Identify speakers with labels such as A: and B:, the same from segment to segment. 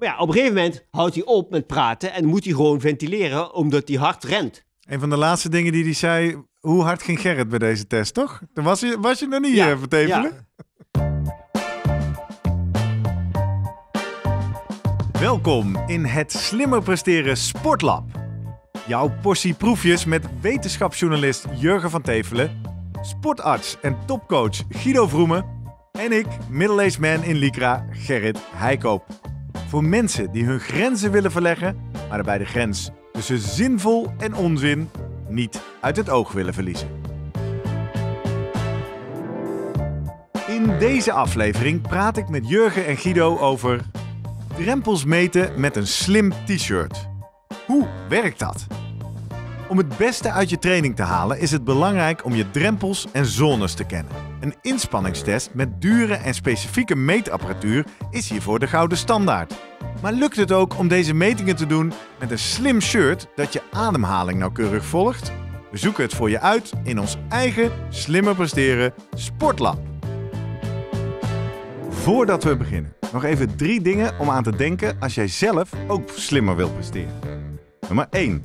A: Maar ja, op een gegeven moment houdt hij op met
B: praten en moet hij gewoon ventileren omdat hij hard rent. Een van de laatste dingen die hij zei, hoe hard ging Gerrit bij deze test, toch? Dan was je, was je nog niet ja, eh, Tevelen. Welkom in het Slimmer Presteren Sportlab. Jouw portie proefjes met wetenschapsjournalist Jurgen van Tevelen, sportarts en topcoach Guido Vroemen en ik, middle-aged man in Lycra, Gerrit Heikoop voor mensen die hun grenzen willen verleggen, maar daarbij de grens tussen zinvol en onzin niet uit het oog willen verliezen. In deze aflevering praat ik met Jurgen en Guido over drempels meten met een slim t-shirt. Hoe werkt dat? Om het beste uit je training te halen is het belangrijk om je drempels en zones te kennen. Een inspanningstest met dure en specifieke meetapparatuur is hiervoor de gouden standaard. Maar lukt het ook om deze metingen te doen met een slim shirt dat je ademhaling nauwkeurig volgt? We zoeken het voor je uit in ons eigen Slimmer Presteren Sportlab. Voordat we beginnen, nog even drie dingen om aan te denken als jij zelf ook slimmer wilt presteren. Nummer 1.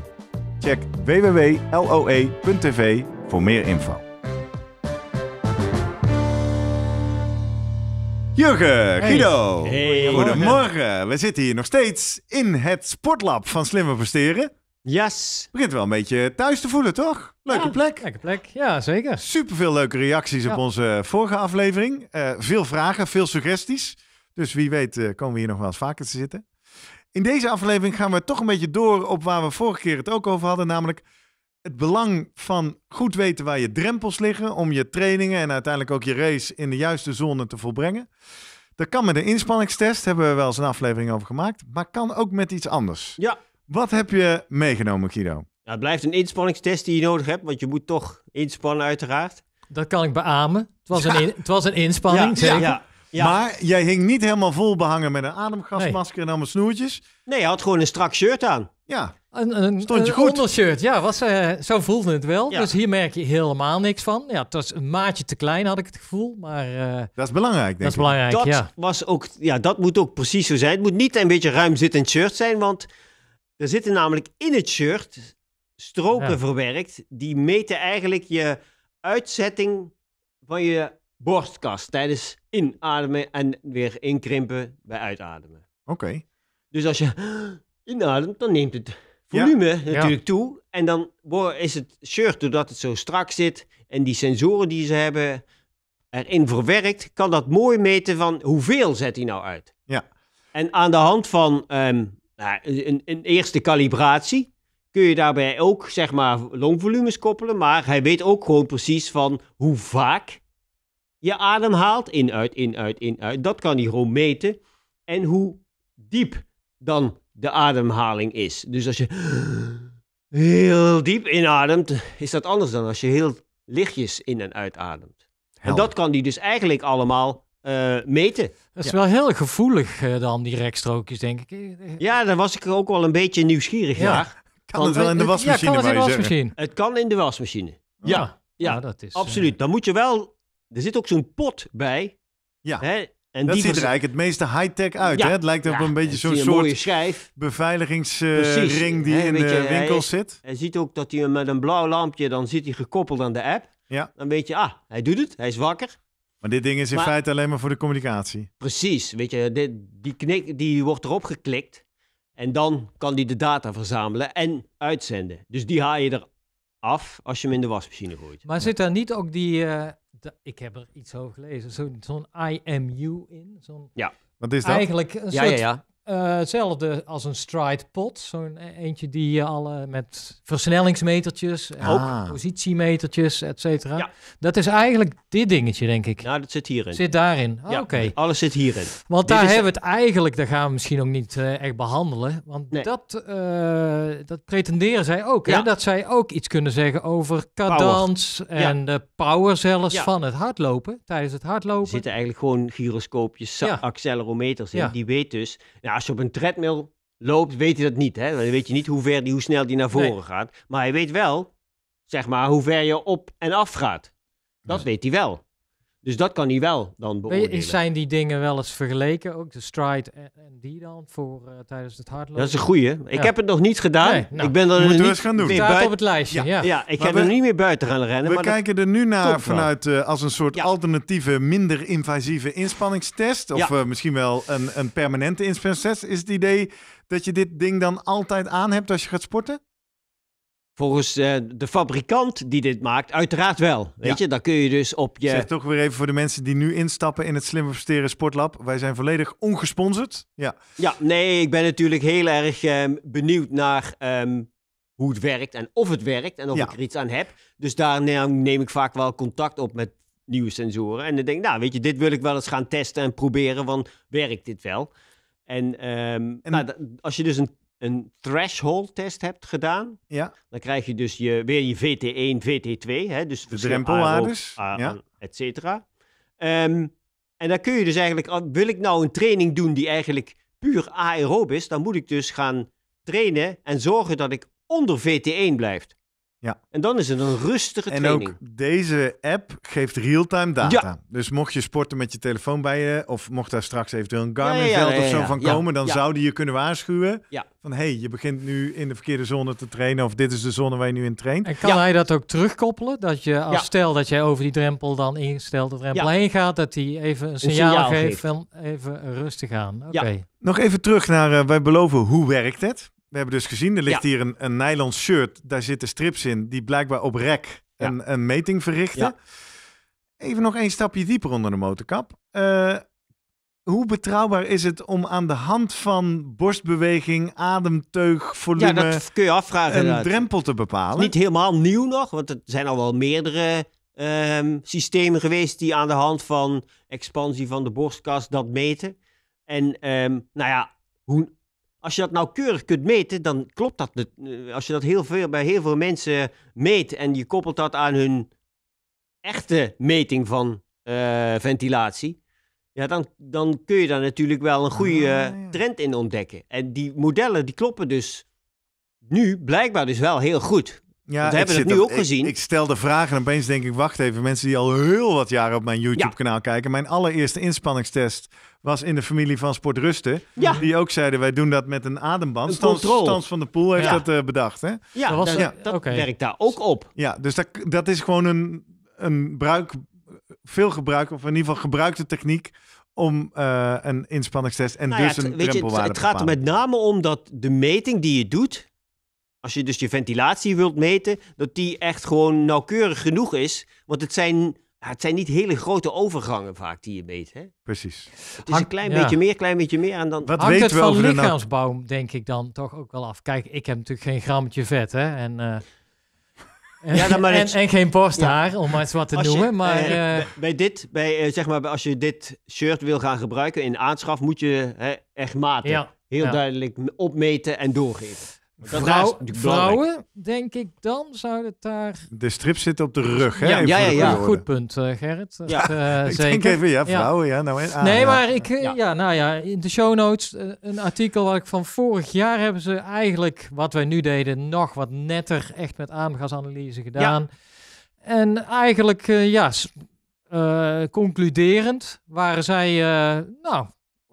B: Check www.loe.tv voor meer info. Jurgen, Guido, hey. goedemorgen. We zitten hier nog steeds in het sportlab van Slimmer Versteren. Yes. Begint wel een beetje thuis te voelen, toch? Leuke plek. Leuke plek, ja zeker. Super veel leuke reacties op onze vorige aflevering. Eh, veel vragen, veel suggesties. Dus wie weet eh, komen we hier nog wel eens vaker te zitten. In deze aflevering gaan we toch een beetje door op waar we vorige keer het ook over hadden, namelijk het belang van goed weten waar je drempels liggen om je trainingen en uiteindelijk ook je race in de juiste zone te volbrengen. Dat kan met een inspanningstest, hebben we wel eens een aflevering over gemaakt, maar kan ook met iets anders. Ja. Wat heb je meegenomen, Guido?
C: Ja, het
A: blijft een inspanningstest die je nodig hebt, want je moet toch inspannen uiteraard.
C: Dat kan ik beamen. Het was, een, het was een inspanning, ja, zeker. Ja, maar
B: jij hing niet helemaal vol behangen met een ademgasmasker en allemaal snoertjes. Nee, je had gewoon een strak shirt aan.
C: Ja. Een, een, Stond je ondershirt, ja. Was, eh, zo voelde het wel. Dus hier merk je helemaal niks van. Ja, het was een maatje te klein, had ik het gevoel. Maar, eh, dat is belangrijk, denk Dat is belangrijk, dat ja. Was ook,
A: ja. Dat moet ook precies zo zijn. Het moet niet een beetje ruim zittend shirt zijn, want er zitten namelijk in het shirt stroken verwerkt. Die meten eigenlijk je uitzetting van je borstkas tijdens inademen en weer inkrimpen bij uitademen. Oké. Dus als je inademt, dan neemt het volume natuurlijk toe. En dan is het shirt, doordat het zo strak zit en die sensoren die ze hebben erin verwerkt, kan dat mooi meten van hoeveel zet hij nou uit. Ja. En aan de hand van ehm, nou, een, een eerste kalibratie kun je daarbij ook zeg maar longvolumes koppelen, maar hij weet ook gewoon precies van hoe vaak je adem haalt. In, uit, in, uit, in, uit. Dat kan hij gewoon meten. En hoe diep dan de ademhaling is. Dus als je heel diep inademt, is dat anders dan als je heel lichtjes in- en uitademt. En dat kan die dus eigenlijk allemaal eh, meten. Dat is wel
C: heel gevoelig eh, dan, die rekstrookjes, denk ik. Ja,
A: daar was ik ook wel een beetje nieuwsgierig ja. naar.
C: Kan het wel in de wasmachine? Ja, kan het in de wasmachine. Het kan in de wasmachine. Ja,
A: ah, ja, ja nou, dat is... Absoluut. Eh, dan moet je wel er zit ook zo'n pot bij. Ja. Hè? En dat ziet er eigenlijk het
B: meeste high-tech uit. Hè? Het lijkt op een beetje zo'n soort schijf. beveiligingsring eh, die in de eh, winkel zit.
A: Hij ziet ook dat hij met een blauw lampje, dan zit hij gekoppeld aan de app. Ja. Dan weet je, ah, hij doet het, hij is wakker. Maar dit ding is in feite
B: alleen maar voor de communicatie.
A: Precies, weet je, die, knik, die wordt erop geklikt en dan kan die de data verzamelen en uitzenden. Dus die haal je er af als je hem in de wasmachine gooit.
C: Maar zit daar niet ook die, eh, ik heb er iets over gelezen, zo'n IMU in? ja. Wat is dat? Eigenlijk een ja, ja, ja. Eh, hetzelfde als een stride pot. Zo'n e-, eentje die je alle met versnellingsmetertjes, ook ah. positiemetertjes, et cetera. Dat is eigenlijk dit dingetje, denk ik. Nou, dat zit hierin. Zit daarin. Oké. Alles zit hierin. Want daar hebben we het eigenlijk, daar gaan we misschien ook niet eh, echt behandelen. Want dat, eh, dat pretenderen zij ook. Hè? Dat zij ook iets kunnen zeggen over cadans en de power zelfs van het hardlopen. Tijdens het hardlopen. Er zitten eigenlijk gewoon gyroscoopjes, accelerometers
A: in. Die weet dus. Nou, als je op een treadmill loopt, weet je dat niet. Hè? Dan weet je niet hoe, ver die, hoe snel die naar voren gaat. Maar hij weet wel, zeg maar, hoe ver je op en af gaat. Dat weet hij wel. Dus dat kan hij wel dan beoordelen. Zijn
C: die dingen wel eens vergeleken? Ook de stride en, die dan voor eh, tijdens het hardlopen? Dat is een goeie. Ik heb het nog niet gedaan. Nou, ik
A: ben er, niet gaan doen. op het lijstje. Ja, ja. ja ik heb er niet meer buiten gaan
B: rennen. We kijken er nu naar vanuit eh, als een soort alternatieve, minder invasieve inspanningstest. Of eh, misschien wel een, een permanente inspanningstest. Is het idee dat je dit ding dan altijd aan hebt als je gaat sporten? Volgens eh, de fabrikant die dit maakt, uiteraard wel. Weet je, dan kun je dus op je. Zeg toch weer even voor de mensen die nu instappen in het Slim Versteren Sportlab. Wij zijn volledig ongesponsord. Ja,
A: ja nee, ik ben natuurlijk heel erg ehm, benieuwd naar ehm, hoe het werkt en of het werkt en of ik er iets aan heb. Dus daar neem ik vaak wel contact op met nieuwe sensoren. En dan denk ik, nou weet je, dit wil ik wel eens gaan testen en proberen, want werkt dit wel? En, ehm, Nou, als je dus een een threshold test hebt gedaan, ja. dan krijg je dus je, weer je VT1, VT2, hè, dus de drempelwaardes, ja. et ehm, en dan kun je dus eigenlijk, wil ik nou een training doen die eigenlijk puur aerob is, dan moet ik dus gaan trainen en zorgen dat ik
B: onder VT1 blijft. Ja. En dan is het een rustige en training. En ook deze app geeft real-time data. Ja. Dus mocht je sporten met je telefoon bij je... of mocht daar straks eventueel een Garmin-veld of zo van komen... dan zou die je kunnen waarschuwen van... hé, hey, je begint nu in de verkeerde zone te trainen... of dit is de zone waar je nu in traint. En
C: kan hij dat ook terugkoppelen? Dat je als stel dat jij over die drempel dan ingesteld drempel heen gaat... dat hij even een signaal, geeft, van even rustig aan. Oké.
B: Nog even terug naar, eh, wij beloven, hoe werkt het? we hebben dus gezien, er ligt hier een, een nylon shirt. Daar zitten strips in die blijkbaar op rek een, een meting verrichten. Even nog één stapje dieper onder de motorkap. Eh, hoe betrouwbaar is het om aan de hand van borstbeweging, ademteug, volume... Ja, dat kun je afvragen. ...een drempel te bepalen? Niet
A: helemaal nieuw nog, want er zijn al wel meerdere ehm, systemen geweest... die aan de hand van expansie van de borstkas dat meten. En ehm, nou ja, hoe, als je dat nauwkeurig kunt meten, dan klopt dat. Eh, als je dat heel veel, bij heel veel mensen meet en je koppelt dat aan hun echte meting van eh, ventilatie, ja, dan, dan kun je daar natuurlijk wel een goede ah, trend in ontdekken. En die modellen die kloppen dus nu
B: blijkbaar dus wel heel goed. Ja, we hebben het nu ook gezien. Ik, stel de vraag en opeens denk ik, wacht even, mensen die al heel wat jaren op mijn YouTube-kanaal kijken. Mijn allereerste inspanningstest was in de familie van Sport Rusten. Die ook zeiden, wij doen dat met een ademband. Stans, van de Poel heeft dat eh, bedacht. Hè? Ja, dat, was, ja. dat werkt daar ook op. Ja, dus dat, dat is gewoon een, een bruik, veel gebruik, of in ieder geval gebruikte techniek om eh, een inspanningstest en nou dus een weet je, het, het gaat er met name om dat de
A: meting die je doet, als je dus je ventilatie wilt meten, dat die echt gewoon nauwkeurig genoeg is. Want het zijn het zijn niet hele grote overgangen vaak die je meet. Hè? Precies.
B: Het is een klein beetje meer,
A: klein beetje meer. En dan... Wat Hangt het van
C: lichaamsbouw, denk ik dan, toch ook wel af. Kijk, ik heb natuurlijk geen grammetje vet, hè. En,
A: eh, en,
C: geen borsthaar, om maar eens wat te noemen. maar, eh, eh,
A: bij, dit, bij, zeg maar, als je dit shirt wil gaan gebruiken in aanschaf, moet je echt maten. Heel duidelijk opmeten en doorgeven. Vrouw,
C: vrouwen, denk ik dan, zou het daar...
B: De strip zit op de rug, hè? Ja, ja, ja, goed
C: punt, eh, Gerrit. ja, eh, ik denk even, ja, vrouwen, ja. nou, eh, nee, ah, maar ik, ja. nou ja, in de show notes, een artikel wat ik van vorig jaar hebben ze eigenlijk, wat wij nu deden, nog wat netter, echt met aangasanalyse gedaan. En eigenlijk, ja, concluderend waren zij, nou,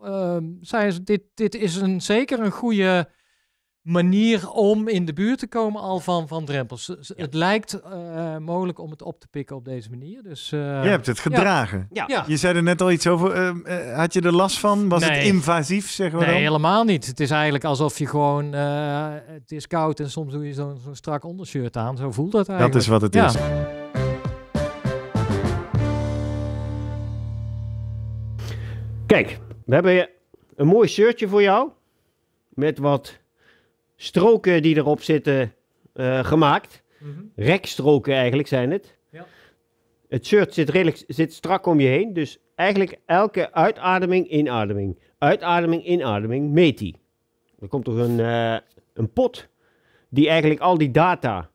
C: ehm, dit, dit is een, zeker een goede manier om in de buurt te komen al van, van drempels. Dus, dus het lijkt eh, mogelijk om het op te pikken op deze manier. Dus, eh, je hebt het gedragen.
B: Ja. Je zei er net al iets over. Eh, had je er last van? Was het invasief, zeggen we nee,
C: helemaal niet. Het is eigenlijk alsof je gewoon... het is koud en soms doe je zo'n zo strak ondershirt aan. Zo voelt dat eigenlijk. Dat is wat het is. Kijk, we hebben
A: een mooi shirtje voor jou. Met wat stroken die erop zitten eh, gemaakt. Mhm. Rekstroken eigenlijk zijn het. Ja. Het shirt zit, redelijk, zit strak om je heen. Dus eigenlijk elke uitademing, inademing. Uitademing, inademing, meet die. Er komt toch een, eh, een pot die eigenlijk al die data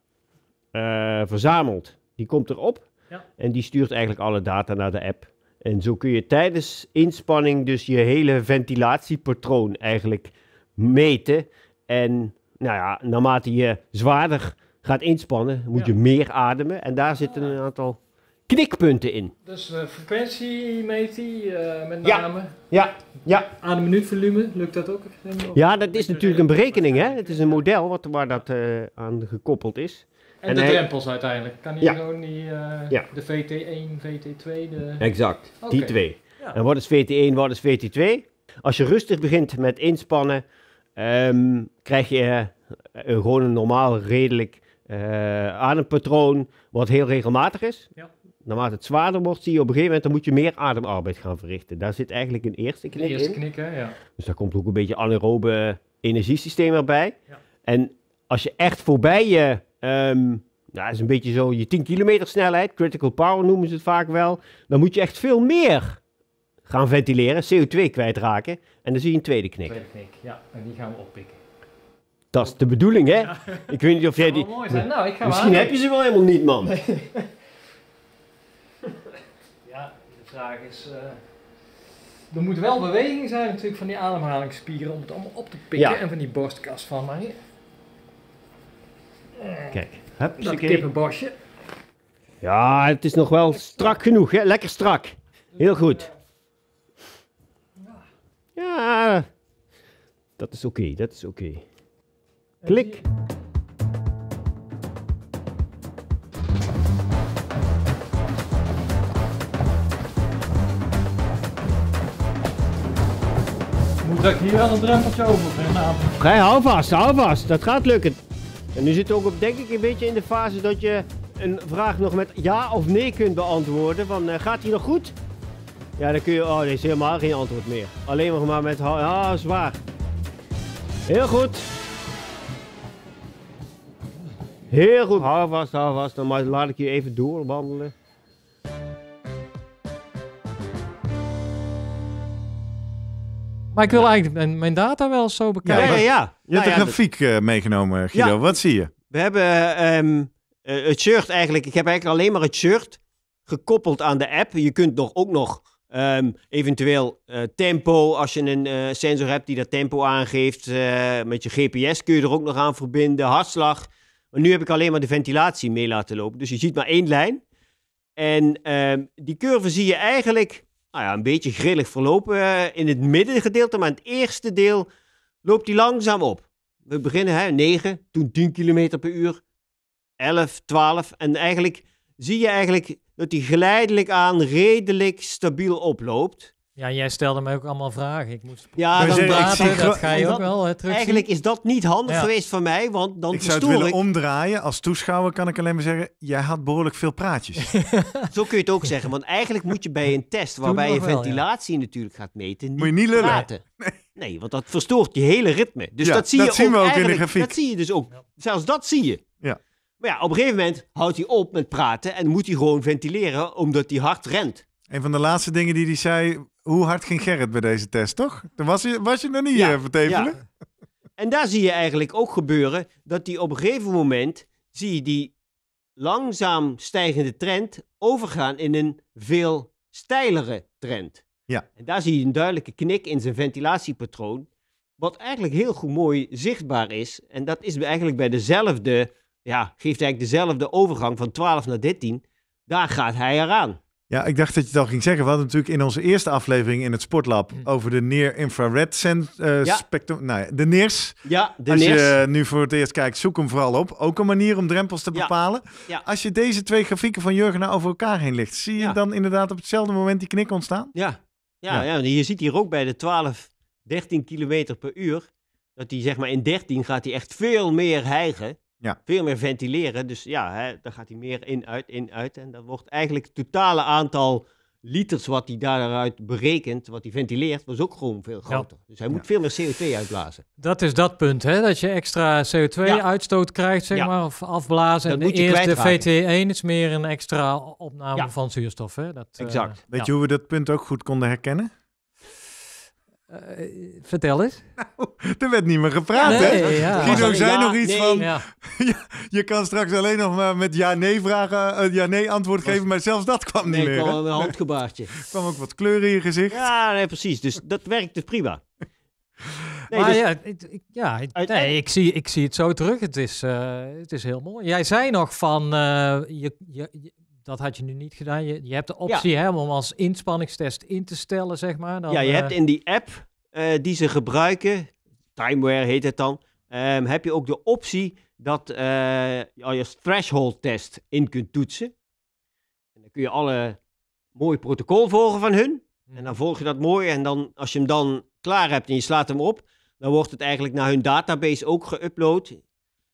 A: eh, verzamelt. Die komt erop ja. en die stuurt eigenlijk alle data naar de app. En zo kun je tijdens inspanning dus je hele ventilatiepatroon eigenlijk meten. En nou ja, naarmate je zwaarder gaat inspannen, moet je meer ademen. En daar zitten een aantal knikpunten in.
C: Dus uh, frequentie meet die eh, met name?
A: Ja, ja.
C: Ademminuutvolume, lukt dat ook? Ja, dat is natuurlijk een berekening.
A: Hè? Het is een model wat, waar dat eh, aan gekoppeld is. En, de hij... drempels
C: uiteindelijk. Kan je gewoon die, de VT1, VT2? De... Exact, die twee. En wat is
A: VT1, wat is VT2? Als je rustig begint met inspannen, Ehm, krijg je eh, gewoon een normaal, redelijk eh, adempatroon, wat heel regelmatig is. Ja. Naarmate het zwaarder wordt, zie je op een gegeven moment, dan moet je meer ademarbeid gaan verrichten. Daar zit eigenlijk een eerste knik eerste in. Knik, hè? Ja. Dus daar komt ook een beetje anaerobe energiesysteem erbij. Ja. En als je echt voorbij je, um, nou, is een beetje zo je 10 kilometer snelheid, critical power noemen ze het vaak wel, dan moet je echt veel meer gaan ventileren, CO2 kwijtraken. En dan zie je een tweede knik.
C: Tweede knik, ja. En die gaan we oppikken.
A: Dat is de bedoeling, hè? Ik weet niet of jij die... Mooi zijn. Nou, ik ga Misschien heb je ze wel helemaal niet, man.
C: ja, de vraag is... Uh er moet wel beweging zijn natuurlijk van die ademhalingsspieren om het allemaal op te pikken en van die borstkas van mij. Eh, Kijk,
A: dat kippenbosje. Ja, het is nog wel strak genoeg, hè? lekker strak. Heel goed. Ja, dat is oké, dat is oké. Eh, Klik.
C: Moet dat ik hier wel een drempeltje over vanavond?
A: Gij, hou vast, hou vast. Dat gaat lukken. En nu zit ook op, denk ik, een beetje in de fase dat je een vraag nog met ja of nee kunt beantwoorden. Van, eh, gaat hij nog goed? Ja, dan kun je... Oh, er is helemaal geen antwoord meer. Alleen nog maar met... Ah, zwaar. Heel goed. Heel goed. Hou vast, hou vast. Dan laat ik je even doorwandelen.
C: Maar ik wil eigenlijk mijn data wel zo bekijken. Ja, ja, ja. Nou je hebt nou, de grafiek
B: eh, meegenomen, Guido. Wat zie je?
A: We hebben ehm, eh, het shirt eigenlijk. Ik heb eigenlijk alleen maar het shirt gekoppeld aan de app. Je kunt nog, ook nog Ehm, eventueel eh, tempo, als je een eh, sensor hebt die dat tempo aangeeft. Uh, met je GPS kun je er ook nog aan verbinden. Hartslag. Maar nu heb ik alleen maar de ventilatie mee laten lopen. Dus je ziet maar één lijn. En ehm, die curve zie je eigenlijk nou ja, een beetje grillig verlopen in het middengedeelte. Maar in het eerste deel loopt die langzaam op. We beginnen hè, 9, toen 10 km per uur. 11, 12. En eigenlijk zie je eigenlijk dat die geleidelijk aan redelijk stabiel oploopt.
C: Ja, jij stelde mij ook allemaal vragen. Ik moest
A: ja, dan dat ga je ook wel hè, Eigenlijk is dat niet handig geweest van mij, want dan ik zou willen
B: omdraaien. Als toeschouwer kan ik alleen maar zeggen, jij had behoorlijk veel praatjes.
A: Zo kun je het ook zeggen, want eigenlijk moet je bij een test waarbij je ventilatie natuurlijk gaat meten, niet, moet je niet lullen. praten. Nee. want dat verstoort je hele ritme. Dus ja, dat zie je ook, zien we ook in de grafiek. Dat zie je dus ook. Zelfs dat
B: zie je. Ja. Maar ja, op een gegeven moment houdt hij op met praten en moet hij gewoon ventileren omdat hij hard rent. Een van de laatste dingen die hij zei, hoe hard ging Gerrit bij deze test, toch? Dan was je, was je nog niet ja, eh, vertevelen. Ja. En daar zie je eigenlijk ook gebeuren dat hij op een gegeven
A: moment, zie je die langzaam stijgende trend overgaan in een veel steilere trend. Ja. En daar zie je een duidelijke knik in zijn ventilatiepatroon, wat eigenlijk heel goed mooi zichtbaar is. En dat is eigenlijk bij dezelfde ja, geeft eigenlijk dezelfde overgang van 12 naar 13. Daar gaat hij eraan.
B: Ja, ik dacht dat je het al ging zeggen. We hadden natuurlijk in onze eerste aflevering in het Sportlab hm. over de near-infrared eh, spectrum. Nee, nou de NIRS. Als je nu voor het eerst kijkt, zoek hem vooral op. Ook een manier om drempels te bepalen. Als je deze twee grafieken van Jurgen nou over elkaar heen legt, zie je dan inderdaad op hetzelfde moment die knik ontstaan?
A: Ja, ja, ja. je ziet hier ook bij de 12, 13 kilometer per uur, dat hij zeg maar in 13 gaat hij echt veel meer hijgen ja. Veel meer ventileren. Dus ja, hè, dan gaat hij meer in, uit, in, uit. En dan wordt eigenlijk het totale aantal liters wat hij daaruit berekent, wat hij ventileert, was ook gewoon veel groter. Dus hij moet veel meer CO2 uitblazen.
C: Dat is dat punt, hè? Dat je extra CO2-uitstoot krijgt, zeg maar, of afblazen. en moet je eerst de VT1 e is meer een extra opname van zuurstof, hè? Dat, exact. Eh, Weet je hoe
B: we dat punt ook goed konden herkennen? Eh, vertel eens. Nou, er werd niet meer gepraat, hè? Guido zei nog iets van... Ja. je kan straks alleen nog maar met ja-nee vragen... Eh, ja-nee antwoord geven, maar zelfs dat kwam niet meer. Nee, een
A: handgebaartje. Er
B: kwam ook wat kleur in je gezicht.
A: Ja, nee, precies. Dus dat werkte prima.
C: Nee, maar dus, ja, ik, ja nee, ik, zie, ik zie het zo terug. Het is, eh, het is heel mooi. Jij zei nog van, je, je, dat had je nu niet gedaan. Je, je hebt de optie hè, om als inspanningstest in te stellen, zeg maar. Dan, ja, je eh, hebt in die app eh,
A: die ze gebruiken, Timeware heet het dan, ehm, heb je ook de optie dat uh, je threshold test in kunt toetsen. En dan kun je alle mooie protocol volgen van hun. En mhm. dan volg je dat mooi en dan, als je hem dan klaar hebt en je slaat hem op, dan wordt het eigenlijk naar hun database ook geüpload.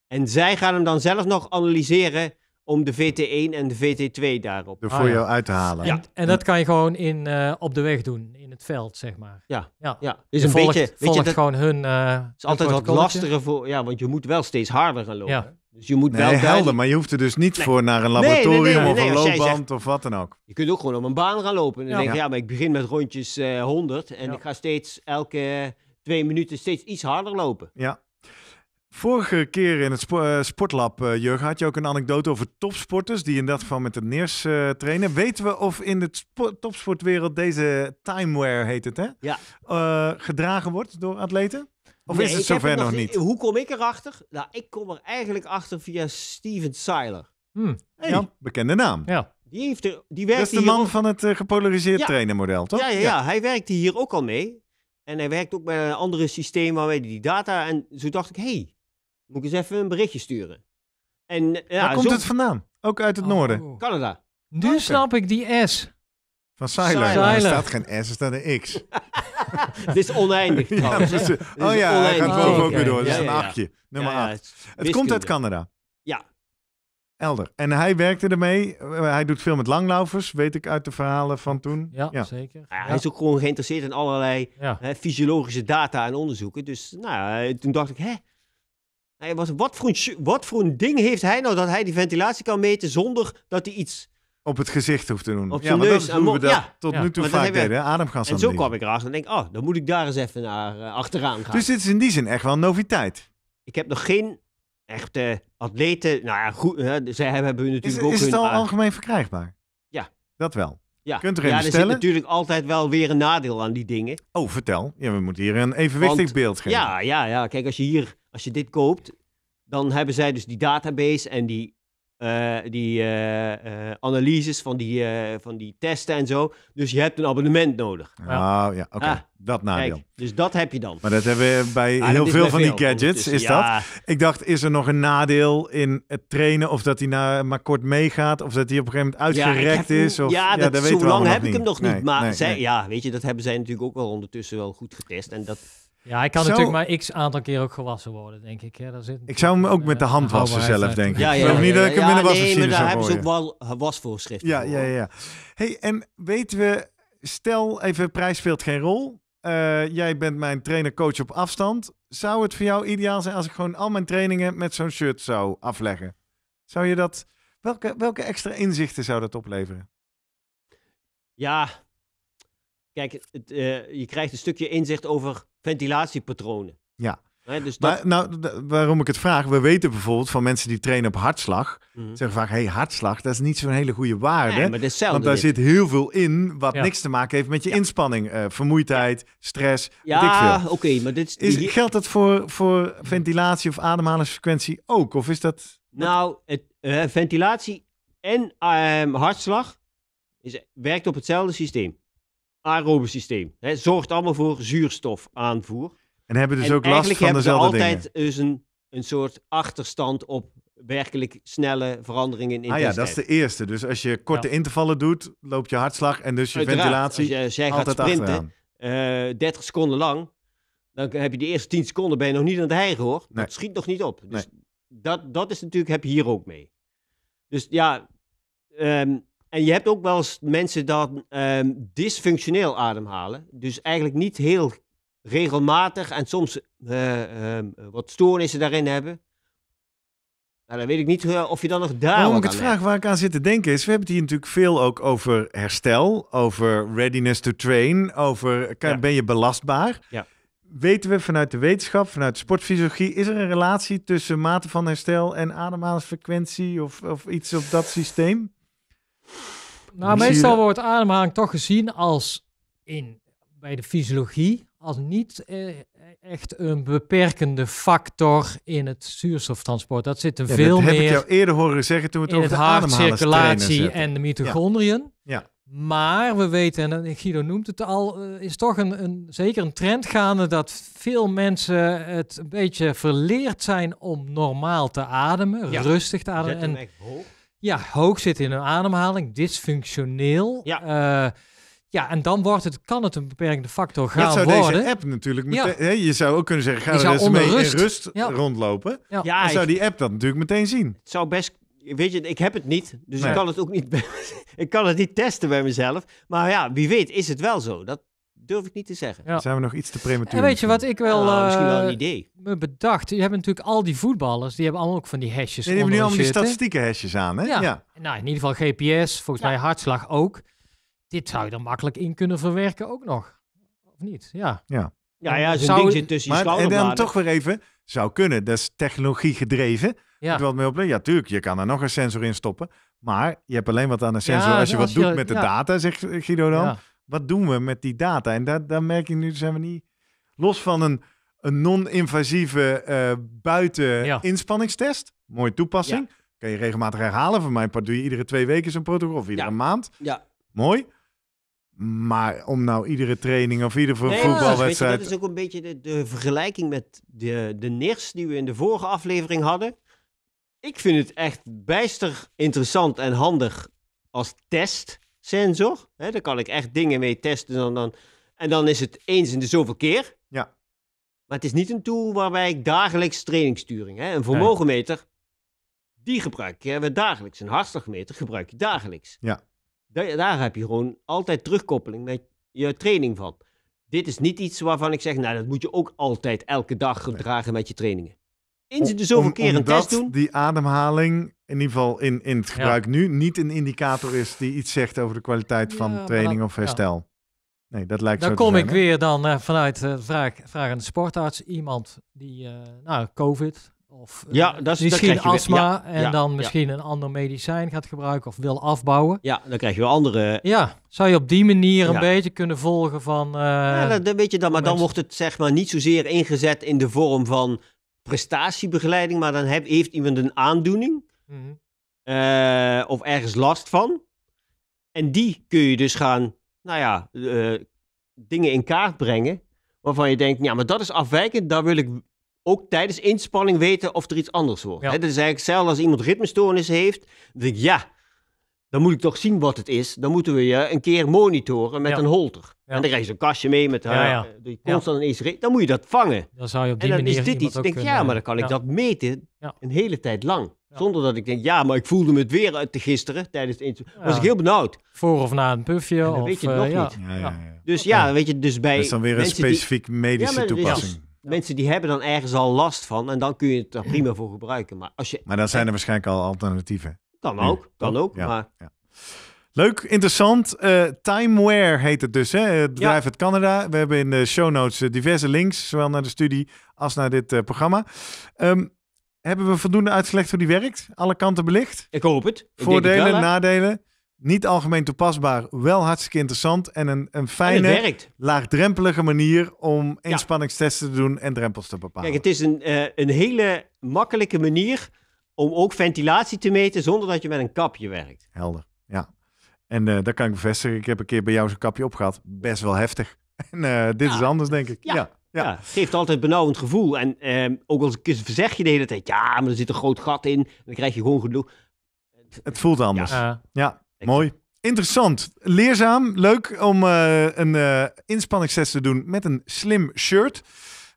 A: En zij gaan hem dan zelf nog analyseren om de VT1 en de VT2 daarop. voor ah, jou uit te halen.
B: Ja,
C: en dat kan je gewoon in, eh, op de weg doen, in het veld, zeg maar. Ja, ja. ja. Dus je een beetje, weet je, gewoon hun... Uh, is
B: altijd wat lastiger
A: voor... Ja, want je moet wel steeds harder gaan lopen. Ja. Dus je moet
B: wel duidelijk... maar je hoeft er dus niet voor naar een laboratorium of een loopband of wat dan ook.
A: Je kunt ook gewoon op een baan gaan lopen. En dan ja. denk je, ja, maar ik begin met rondjes 100 eh, en ik ga steeds elke twee minuten steeds iets harder lopen.
B: Ja. Vorige keer in het eh, Sportlab, eh, Jurgen, had je ook een anekdote over topsporters die in dat geval met de neers eh, trainen. Weten we of in de topsportwereld deze timeware, heet het hè? Ja. gedragen wordt door atleten? Of is het zover nog, nog niet? Hoe
A: kom ik erachter? Nou, ik kom er eigenlijk achter via Steven Seiler.
B: Hmm. Hey. Ja, bekende naam. Ja.
A: Die, heeft er, die werkt Dat is de man
B: van het gepolariseerd ja. trainermodel, toch? Ja, ja, ja,
A: hij werkte hier ook al mee. En hij werkt ook bij een ander systeem waarmee die data... En zo dacht ik, hé, hey, moet ik eens even een berichtje sturen. En, eh, ja, Waar komt het vandaan?
B: Ook uit het oh. noorden?
A: Canada. Nu snap ik die
B: S. Van Siler. Nou, er staat geen S, er staat een X.
A: Het is oneindig. oh ja, hij gaat boven oh, ook weer door. Dat is een achtje. Nummer acht. Het, komt uit
B: Canada. Ja. Elder. En hij werkte ermee. Eh, hij doet veel met langlaufers, weet ik uit de verhalen van toen. Ja, zeker. hij is
A: ook gewoon geïnteresseerd in allerlei hè, fysiologische data en onderzoeken. Dus nou, eh, toen dacht ik, hè, hij was, wat, voor een, wat voor een ding heeft hij nou dat hij die ventilatie kan meten zonder dat hij iets op het gezicht hoeft te doen. Op ja, neus, dat is hoe we dat tot nu toe vaak deden. Adem gaan En zo kwam ik raar en denk oh, dan moet ik daar eens even naar eh, achteraan
B: gaan. Dus dit is in die zin echt wel een noviteit. Ik heb nog geen
A: echte atleten. Nou ja, goed, hè, zij hebben natuurlijk is, ook Is het al eh,
B: algemeen verkrijgbaar? Ja. Dat wel. Ja, Kunt er ja er zit natuurlijk
A: altijd wel weer een nadeel aan die dingen. Oh, vertel. Ja, we moeten hier een evenwichtig beeld geven. Ja, ja, ja. Kijk, als je hier als je dit koopt, dan hebben zij dus die database en die, eh, die eh, eh, analyses van die, van die testen en zo. Dus je hebt een abonnement nodig. Ah,
B: ja, oké. Ah, dat nadeel. Kijk, dus dat heb je dan. Maar dat hebben we bij ah, heel veel van die gadgets, is dat? Ik dacht, is er nog een nadeel in het trainen? Of dat hij nou maar kort meegaat? Of dat hij op een gegeven moment uitgerekt is? Of, ja, dat, dat zo lang heb ik hem nog niet. maar zij,
A: ja, weet je, dat hebben zij natuurlijk ook wel ondertussen wel goed getest. En dat ja, ik kan natuurlijk
C: maar x aantal keer ook gewassen worden, denk ik. Ja, daar zit ik zou
B: hem ook met de hand wassen zelf, denk ik. Ja, ja, ik ja, niet dat eh, ik hem in de wasmachine nee, maar daar hebben ze ook
A: wel eh, wasvoorschriften Ja,
B: ja, ja. hey, en weten we... Stel even, prijs speelt geen rol. Eh, jij bent mijn trainer-coach op afstand. Zou het voor jou ideaal zijn als ik gewoon al mijn trainingen met zo'n shirt zou afleggen? Zou je dat... Welke, welke extra inzichten zou dat opleveren?
A: Ja, kijk, het, je krijgt een stukje inzicht over ventilatiepatronen.
B: Ja. dus dat... maar, nou, waarom ik het vraag, we weten bijvoorbeeld van mensen die trainen op hartslag, mm zeggen vaak, hey, hartslag, dat is niet zo'n hele goede waarde. Nee, maar want daar zit heel veel in wat niks te maken heeft met je inspanning, uh, vermoeidheid, stress, ja, oké, maar dit is... is Geldt dat voor, voor ventilatie of ademhalingsfrequentie ook, of is dat...
A: Nou, het, eh, ventilatie en ehm, hartslag is, werkt op hetzelfde systeem aerobe systeem. He, zorgt allemaal voor zuurstofaanvoer.
B: En hebben dus ook last van dezelfde dingen. Eigenlijk
A: altijd dus een, een soort achterstand op werkelijk snelle veranderingen in intensiteit. Ah ja, dat is
B: de eerste. Dus als je korte intervallen doet, loopt je hartslag en dus je ventilatie als, je, gaat sprinten,
A: 30 eh, seconden lang, dan heb je de eerste 10 seconden ben je nog niet aan het heigen hoor. Nee. Dat schiet nog niet op. Dus dat, dat is natuurlijk, heb je hier ook mee. Dus ja, um, en je hebt ook wel eens mensen dat ehm, dysfunctioneel ademhalen. Dus eigenlijk niet heel regelmatig en soms eh, ehm, wat stoornissen daarin hebben. Nou, dan weet ik niet eh, of je dan nog daar. Waarom ik het vraag
B: waar ik aan zit te denken is: we hebben het hier natuurlijk veel ook over herstel, over readiness to train, over kan, eh, ben je belastbaar. Ja. Weten we vanuit de wetenschap, vanuit sportfysiologie, is er een relatie tussen mate van herstel en ademhalingsfrequentie of, of iets op dat systeem? Nou, meestal
C: wordt ademhaling toch gezien als in, bij de fysiologie als niet eh, echt een beperkende factor in het zuurstoftransport. Dat zit er veel meer. Dat heb ik jou
B: eerder horen zeggen toen we het over de hartcirculatie en de mitochondriën.
C: Ja. Maar we weten, en Guido noemt het al, eh, is toch een, een, zeker een trend gaande dat veel mensen het een beetje verleerd zijn om normaal te ademen, rustig te ademen. en, ja, hoog zit in een ademhaling, dysfunctioneel. Ja. Eh, ja, en dan wordt het, kan het een beperkende factor gaan dat zou worden. deze app natuurlijk meteen,
B: je zou ook kunnen zeggen, ga er eens mee rust. in rust rondlopen. Ja. dan zou die app dat natuurlijk meteen zien. Het zou
A: best, weet je, ik heb het niet, dus ik kan het ook niet, ik kan het niet testen bij mezelf. Maar ja, wie weet is het wel zo. Dat, durf ik niet te zeggen.
B: Zijn we nog iets te prematuur? weet je
A: wat ik wel... Ah, een eh, idee.
C: Me bedacht. Je hebt natuurlijk al die voetballers, die hebben allemaal ook van die hesjes. Nee, die hebben nu allemaal die statistieke hesjes aan, hè? Ja. Nou, in ieder geval GPS, volgens mij hartslag ook. Dit zou je dan makkelijk in kunnen verwerken ook nog. Of niet? Ja. Ja.
B: Ja, ja, zo'n zou... maar, En dan toch weer even, zou kunnen. Dat is technologie gedreven. Ja. wat mee Ja, tuurlijk, je kan er nog een sensor in stoppen. Maar je hebt alleen wat aan een sensor als je wat doet met de data, zegt Guido dan. Wat doen we met die data? En daar, merk je nu, zijn we niet los van een, een non-invasieve eh, buiten-inspanningstest. Mooie toepassing. Kan je regelmatig herhalen. Voor mij part doe je iedere twee weken zo'n protocol of iedere maand. Ja. Mooi. Maar om nou iedere training of iedere nee, voetbalwedstrijd... dat is
A: ook een beetje de, de, vergelijking met de, de NIRS die we in de vorige aflevering hadden. Ik vind het echt bijster interessant en handig als test sensor. Hè, daar kan ik echt dingen mee testen. Dan, dan, en dan is het eens in de zoveel keer. Ja. Maar het is niet een tool waarbij ik dagelijks trainingsturing. Hè, een vermogenmeter, die gebruik je dagelijks. Een hartslagmeter gebruik je dagelijks. Ja. Daar, daar heb je gewoon altijd terugkoppeling met je training van. Dit is niet iets waarvan ik zeg, nou dat moet je ook altijd elke dag dragen met je trainingen in de zoveel keren een test doen.
B: die ademhaling, in ieder geval in, in het gebruik nu, niet een indicator is die iets zegt over de kwaliteit van training of herstel. Nee, dat lijkt dan kom ik
C: weer dan eh, vanuit uh, vraag, vraag aan de sportarts. Iemand die, eh, nou, COVID of ja, dat is, misschien astma en dan misschien een ander medicijn gaat gebruiken of wil afbouwen.
A: Ja, dan krijg je wel andere... Ja,
C: zou je op die manier een beetje kunnen volgen van... ja, dan weet
A: je dan, maar dan wordt het zeg maar niet zozeer ingezet in de vorm van prestatiebegeleiding, maar dan heb, heeft iemand een aandoening mhm. eh, of ergens last van. En die kun je dus gaan, nou ja, eh, dingen in kaart brengen waarvan je denkt, ja, maar dat is afwijkend, daar wil ik ook tijdens inspanning weten of er iets anders wordt. Ja. dat is eigenlijk hetzelfde als iemand ritmestoornis heeft. Dan denk ik, ja, dan moet ik toch zien wat het is. Dan moeten we je een keer monitoren met een holter. En dan krijg je zo'n kastje mee met haar. Eh, ja, constant Dan moet je dat vangen. Dan zou je op die en dan is dit iets. Denk, eh, ja, maar dan kan ik dat meten een hele tijd lang. Zonder dat ik denk, ja, maar ik voelde me het weer uit de gisteren tijdens het Was ik heel benauwd. Voor of na een puffje. Dat of, weet
C: je eh, nog niet.
A: Dus ja, weet je, dus bij. Dat is dan weer een specifiek die, medische toepassing. Mensen die hebben dan ergens al last van en dan kun je het er prima voor gebruiken. Maar, als je, maar dan zijn
B: er waarschijnlijk al alternatieven. Dan ook, dan ook. maar... Ja. Leuk, interessant. Uh, Timeware heet het dus, hè? het bedrijf uit Canada. We hebben in de show notes eh, diverse links, zowel naar de studie als naar dit eh, programma. Ehm, hebben we voldoende uitgelegd hoe die werkt? Alle kanten belicht? Ik hoop het. Voordelen, nadelen. Niet algemeen toepasbaar, wel hartstikke interessant. En een, een fijne, laagdrempelige manier om inspanningstesten te doen en drempels te bepalen. Kijk, het is een, een hele makkelijke manier om ook
A: ventilatie te meten zonder dat je met een kapje werkt.
B: Helder, ja. En uh, dat kan ik bevestigen. Ik heb een keer bij jou zo'n kapje op gehad. Best wel heftig. En eh, dit is anders, denk ik. Ja.
A: ja. geeft altijd benauwend gevoel. En ehm, ook als ik zeg je de hele tijd, ja, maar er zit een groot gat in. Dan
B: krijg je gewoon genoeg. Het voelt anders. Ja, ja. mooi. Interessant, leerzaam, leuk om eh, een uh, inspanningstest te doen met een slim shirt.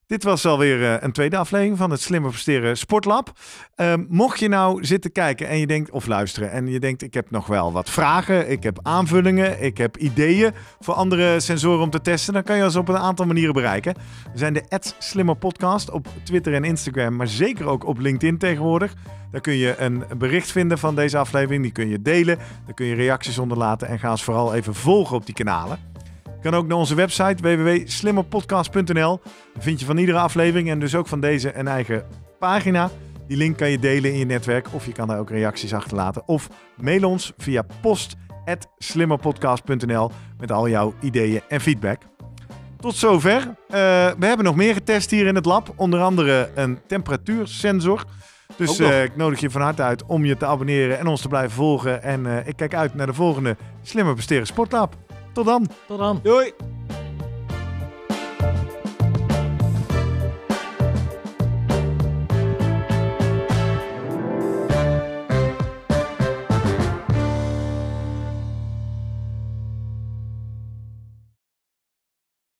B: Dit was alweer eh, een tweede aflevering van het Slimmer Presteren Sportlab. Ehm, mocht je nou zitten kijken en je denkt, of luisteren en je denkt, ik heb nog wel wat vragen, ik heb aanvullingen, ik heb ideeën voor andere sensoren om te testen, dan kan je ons op een aantal manieren bereiken. We zijn de Slimmer Podcast op Twitter en Instagram, maar zeker ook op LinkedIn tegenwoordig. Daar kun je een bericht vinden van deze aflevering, die kun je delen, daar kun je reacties onder laten en ga ons vooral even volgen op die kanalen kan ook naar onze website www.slimmerpodcast.nl. Daar vind je van iedere aflevering en dus ook van deze een eigen pagina. Die link kan je delen in je netwerk of je kan daar ook reacties achterlaten. Of mail ons via post.slimmerpodcast.nl met al jouw ideeën en feedback. Tot zover. Eh, we hebben nog meer getest hier in het lab. Onder andere een temperatuursensor. Dus eh, ik nodig je van harte uit om je te abonneren en ons te blijven volgen. En eh, ik kijk uit naar de volgende Slimmer Besteren Sportlab. Tot dan. Tot dan. Doei.